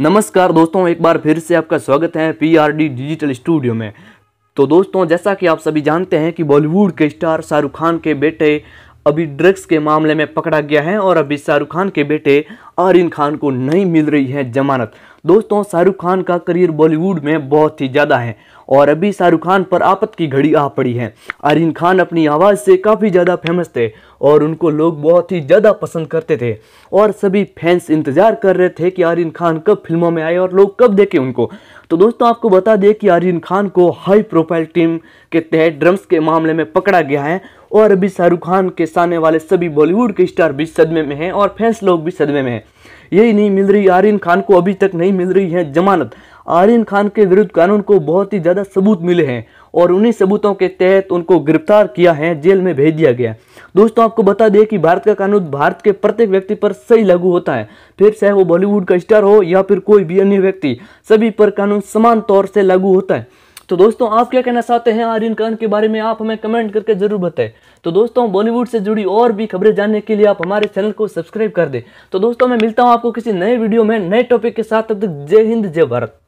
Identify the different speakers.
Speaker 1: नमस्कार दोस्तों एक बार फिर से आपका स्वागत है पीआरडी डिजिटल स्टूडियो में तो दोस्तों जैसा कि आप सभी जानते हैं कि बॉलीवुड के स्टार शाहरुख खान के बेटे अभी ड्रग्स के मामले में पकड़ा गया है और अभी शाहरुख खान के बेटे आरिन खान को नहीं मिल रही है जमानत दोस्तों शाहरुख खान का करियर बॉलीवुड में बहुत ही ज़्यादा है और अभी शाहरुख खान पर आपत की घड़ी आ पड़ी है आरिन खान अपनी आवाज़ से काफ़ी ज़्यादा फेमस थे और उनको लोग बहुत ही ज़्यादा पसंद करते थे और सभी फैंस इंतज़ार कर रहे थे कि आरिन खान कब फिल्मों में आए और लोग कब देखें उनको तो दोस्तों आपको बता दें कि आरिन खान को हाई प्रोफाइल टीम के तहत ड्रम्स के मामले में पकड़ा गया है और अभी शाहरुख खान के सामने वाले सभी बॉलीवुड के स्टार भी सदमे में हैं और फैंस लोग भी सदमे में हैं यही नहीं मिल रही आर्यन खान को अभी तक नहीं मिल रही है जमानत आर्यन खान के विरुद्ध कानून को बहुत ही ज़्यादा सबूत मिले हैं और उन्हीं सबूतों के तहत उनको गिरफ्तार किया है जेल में भेज दिया गया दोस्तों आपको बता दें कि भारत का कानून भारत के प्रत्येक व्यक्ति पर सही लागू होता है फिर चाहे वो बॉलीवुड का स्टार हो या फिर कोई भी अन्य व्यक्ति सभी पर कानून समान तौर से लागू होता है तो दोस्तों आप क्या कहना चाहते हैं आर्यन खान के बारे में आप हमें कमेंट करके जरूर बताएं तो दोस्तों बॉलीवुड से जुड़ी और भी खबरें जानने के लिए आप हमारे चैनल को सब्सक्राइब कर दें तो दोस्तों मैं मिलता हूँ आपको किसी नए वीडियो में नए टॉपिक के साथ तब तक जय हिंद जय भारत